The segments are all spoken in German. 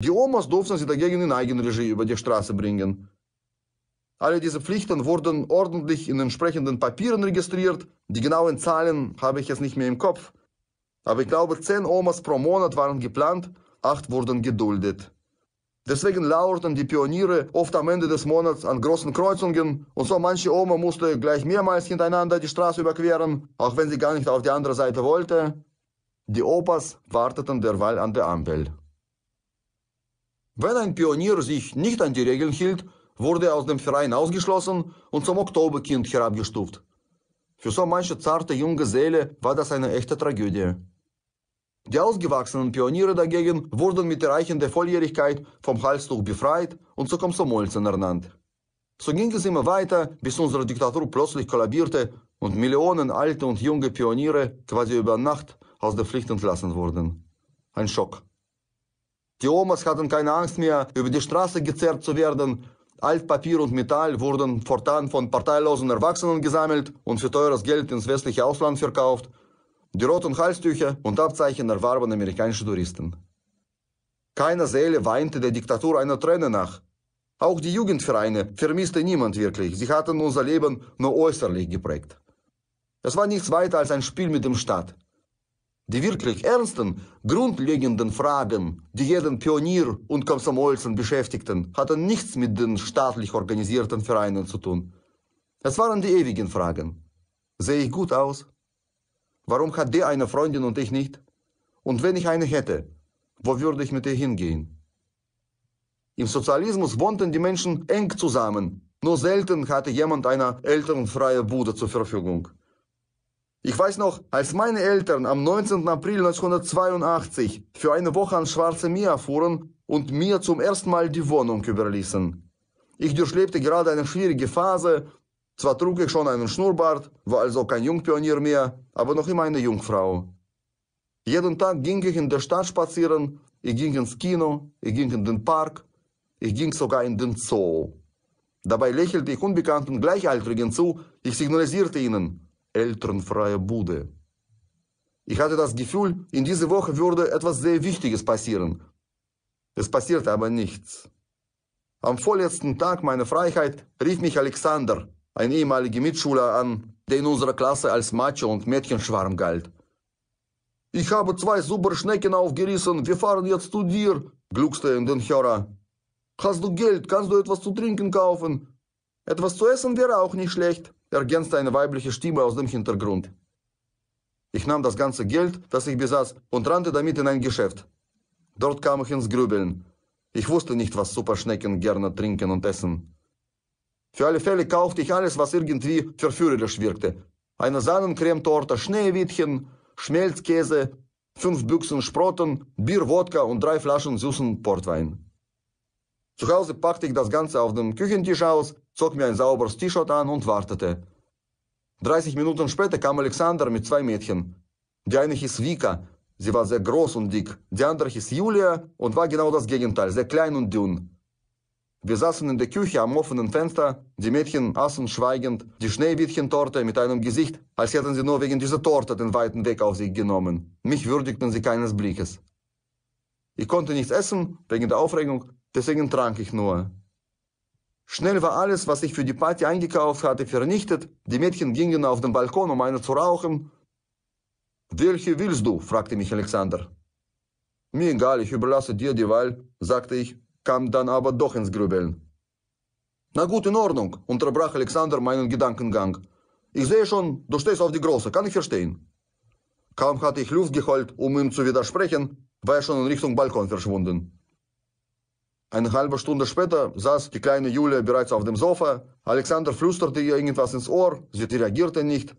Geomas durften sie dagegen in Eigenregie über die Straße bringen. Alle diese Pflichten wurden ordentlich in entsprechenden Papieren registriert. Die genauen Zahlen habe ich jetzt nicht mehr im Kopf. Aber ich glaube, zehn Omas pro Monat waren geplant, acht wurden geduldet. Deswegen lauerten die Pioniere oft am Ende des Monats an großen Kreuzungen und so manche Oma musste gleich mehrmals hintereinander die Straße überqueren, auch wenn sie gar nicht auf die andere Seite wollte. Die Opas warteten derweil an der Ampel. Wenn ein Pionier sich nicht an die Regeln hielt, wurde er aus dem Verein ausgeschlossen und zum Oktoberkind herabgestuft. Für so manche zarte junge Seele war das eine echte Tragödie. Die ausgewachsenen Pioniere dagegen wurden mit Erreichen der Volljährigkeit vom Halstuch befreit und zu Komsomolzen ernannt. So ging es immer weiter, bis unsere Diktatur plötzlich kollabierte und Millionen alte und junge Pioniere quasi über Nacht aus der Pflicht entlassen wurden. Ein Schock. Die Omas hatten keine Angst mehr, über die Straße gezerrt zu werden. Altpapier und Metall wurden fortan von parteilosen Erwachsenen gesammelt und für teures Geld ins westliche Ausland verkauft. Die roten Halstücher und Abzeichen erwarben amerikanische Touristen. Keine Seele weinte der Diktatur einer Träne nach. Auch die Jugendvereine vermisste niemand wirklich. Sie hatten unser Leben nur äußerlich geprägt. Es war nichts weiter als ein Spiel mit dem Staat die wirklich ernsten, grundlegenden Fragen, die jeden Pionier und Komsomolzen beschäftigten, hatten nichts mit den staatlich organisierten Vereinen zu tun. Es waren die ewigen Fragen. Sehe ich gut aus? Warum hat der eine Freundin und ich nicht? Und wenn ich eine hätte, wo würde ich mit ihr hingehen? Im Sozialismus wohnten die Menschen eng zusammen. Nur selten hatte jemand eine elternfreie Bude zur Verfügung. Ich weiß noch, als meine Eltern am 19. April 1982 für eine Woche ans Schwarze Meer fuhren und mir zum ersten Mal die Wohnung überließen. Ich durchlebte gerade eine schwierige Phase, zwar trug ich schon einen Schnurrbart, war also kein Jungpionier mehr, aber noch immer eine Jungfrau. Jeden Tag ging ich in der Stadt spazieren, ich ging ins Kino, ich ging in den Park, ich ging sogar in den Zoo. Dabei lächelte ich unbekannten Gleichaltrigen zu, ich signalisierte ihnen, elternfreie Bude. Ich hatte das Gefühl, in dieser Woche würde etwas sehr Wichtiges passieren. Es passierte aber nichts. Am vorletzten Tag meiner Freiheit rief mich Alexander, ein ehemaliger Mitschüler, an, der in unserer Klasse als Macho und Mädchenschwarm galt. Ich habe zwei super Schnecken aufgerissen, wir fahren jetzt zu dir, gluckste in den Hörer. Hast du Geld, kannst du etwas zu trinken kaufen? Etwas zu essen wäre auch nicht schlecht ergänzte eine weibliche Stimme aus dem Hintergrund. Ich nahm das ganze Geld, das ich besaß, und rannte damit in ein Geschäft. Dort kam ich ins Grübeln. Ich wusste nicht, was Superschnecken gerne trinken und essen. Für alle Fälle kaufte ich alles, was irgendwie verführerisch wirkte. Eine Sahnencremetorte, Schneewittchen, Schmelzkäse, fünf Büchsen Sprotten, Bier, Wodka und drei Flaschen süßen Portwein. Zu Hause packte ich das Ganze auf dem Küchentisch aus zog mir ein sauberes T-Shirt an und wartete. 30 Minuten später kam Alexander mit zwei Mädchen. Die eine hieß Vika, sie war sehr groß und dick. Die andere hieß Julia und war genau das Gegenteil, sehr klein und dünn. Wir saßen in der Küche am offenen Fenster, die Mädchen aßen schweigend die Schneewittchentorte mit einem Gesicht, als hätten sie nur wegen dieser Torte den weiten Weg auf sich genommen. Mich würdigten sie keines Blickes. Ich konnte nichts essen wegen der Aufregung, deswegen trank ich nur. Schnell war alles, was ich für die Party eingekauft hatte, vernichtet. Die Mädchen gingen auf den Balkon, um eine zu rauchen. Welche willst du? fragte mich Alexander. Mir egal, ich überlasse dir die Wahl, sagte ich, kam dann aber doch ins Grübeln. Na gut, in Ordnung, unterbrach Alexander meinen Gedankengang. Ich sehe schon, du stehst auf die Große, kann ich verstehen. Kaum hatte ich Luft geholt, um ihm zu widersprechen, war er schon in Richtung Balkon verschwunden. Eine halbe Stunde später saß die kleine Julia bereits auf dem Sofa. Alexander flüsterte ihr irgendwas ins Ohr, sie reagierte nicht.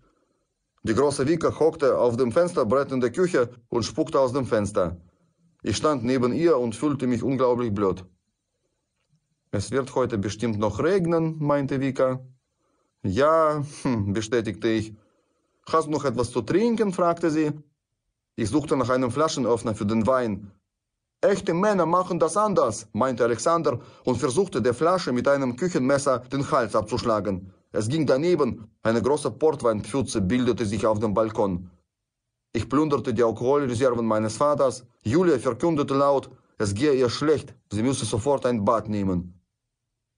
Die große Vika hockte auf dem Fensterbrett in der Küche und spuckte aus dem Fenster. Ich stand neben ihr und fühlte mich unglaublich blöd. Es wird heute bestimmt noch regnen, meinte Vika. Ja, hm, bestätigte ich. Hast du noch etwas zu trinken? fragte sie. Ich suchte nach einem Flaschenöffner für den Wein, Echte Männer machen das anders, meinte Alexander und versuchte der Flasche mit einem Küchenmesser den Hals abzuschlagen. Es ging daneben, eine große Portweinpfütze bildete sich auf dem Balkon. Ich plünderte die Alkoholreserven meines Vaters. Julia verkündete laut, es gehe ihr schlecht, sie müsse sofort ein Bad nehmen.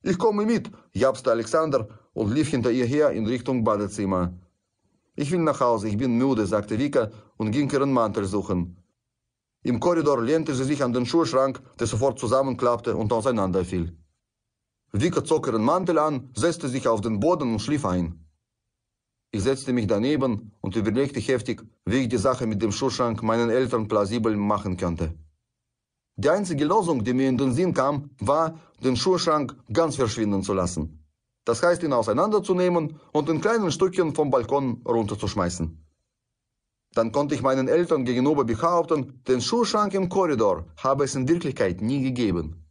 Ich komme mit, japste Alexander und lief hinter ihr her in Richtung Badezimmer. Ich will nach Hause, ich bin müde, sagte Vika und ging ihren Mantel suchen. Im Korridor lehnte sie sich an den Schuhschrank, der sofort zusammenklappte und auseinanderfiel. Vika zog ihren Mantel an, setzte sich auf den Boden und schlief ein. Ich setzte mich daneben und überlegte heftig, wie ich die Sache mit dem Schuhschrank meinen Eltern plausibel machen könnte. Die einzige Losung, die mir in den Sinn kam, war, den Schuhschrank ganz verschwinden zu lassen. Das heißt, ihn auseinanderzunehmen und in kleinen Stückchen vom Balkon runterzuschmeißen. Dann konnte ich meinen Eltern gegenüber behaupten, den Schuhschrank im Korridor habe es in Wirklichkeit nie gegeben.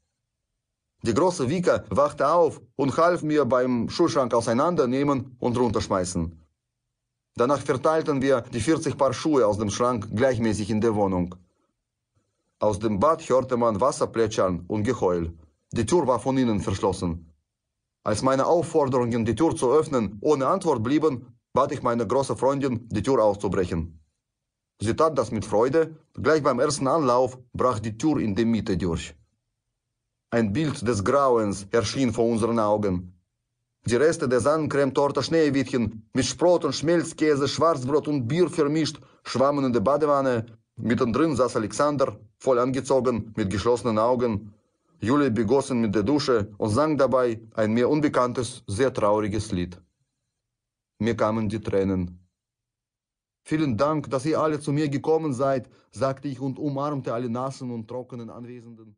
Die große Vika wachte auf und half mir beim Schuhschrank auseinandernehmen und runterschmeißen. Danach verteilten wir die 40 Paar Schuhe aus dem Schrank gleichmäßig in der Wohnung. Aus dem Bad hörte man Wasser plätschern und Geheul. Die Tür war von innen verschlossen. Als meine Aufforderungen, die Tür zu öffnen, ohne Antwort blieben, bat ich meine große Freundin, die Tür auszubrechen. Sie tat das mit Freude, gleich beim ersten Anlauf brach die Tür in der Mitte durch. Ein Bild des Grauens erschien vor unseren Augen. Die Reste der Sahnencremetorte Schneewittchen mit Sprot und Schmelzkäse, Schwarzbrot und Bier vermischt, schwammen in der Badewanne. Mittendrin saß Alexander, voll angezogen, mit geschlossenen Augen. Julia begossen mit der Dusche und sang dabei ein mir unbekanntes, sehr trauriges Lied. Mir kamen die Tränen. Vielen Dank, dass ihr alle zu mir gekommen seid, sagte ich und umarmte alle nassen und trockenen Anwesenden.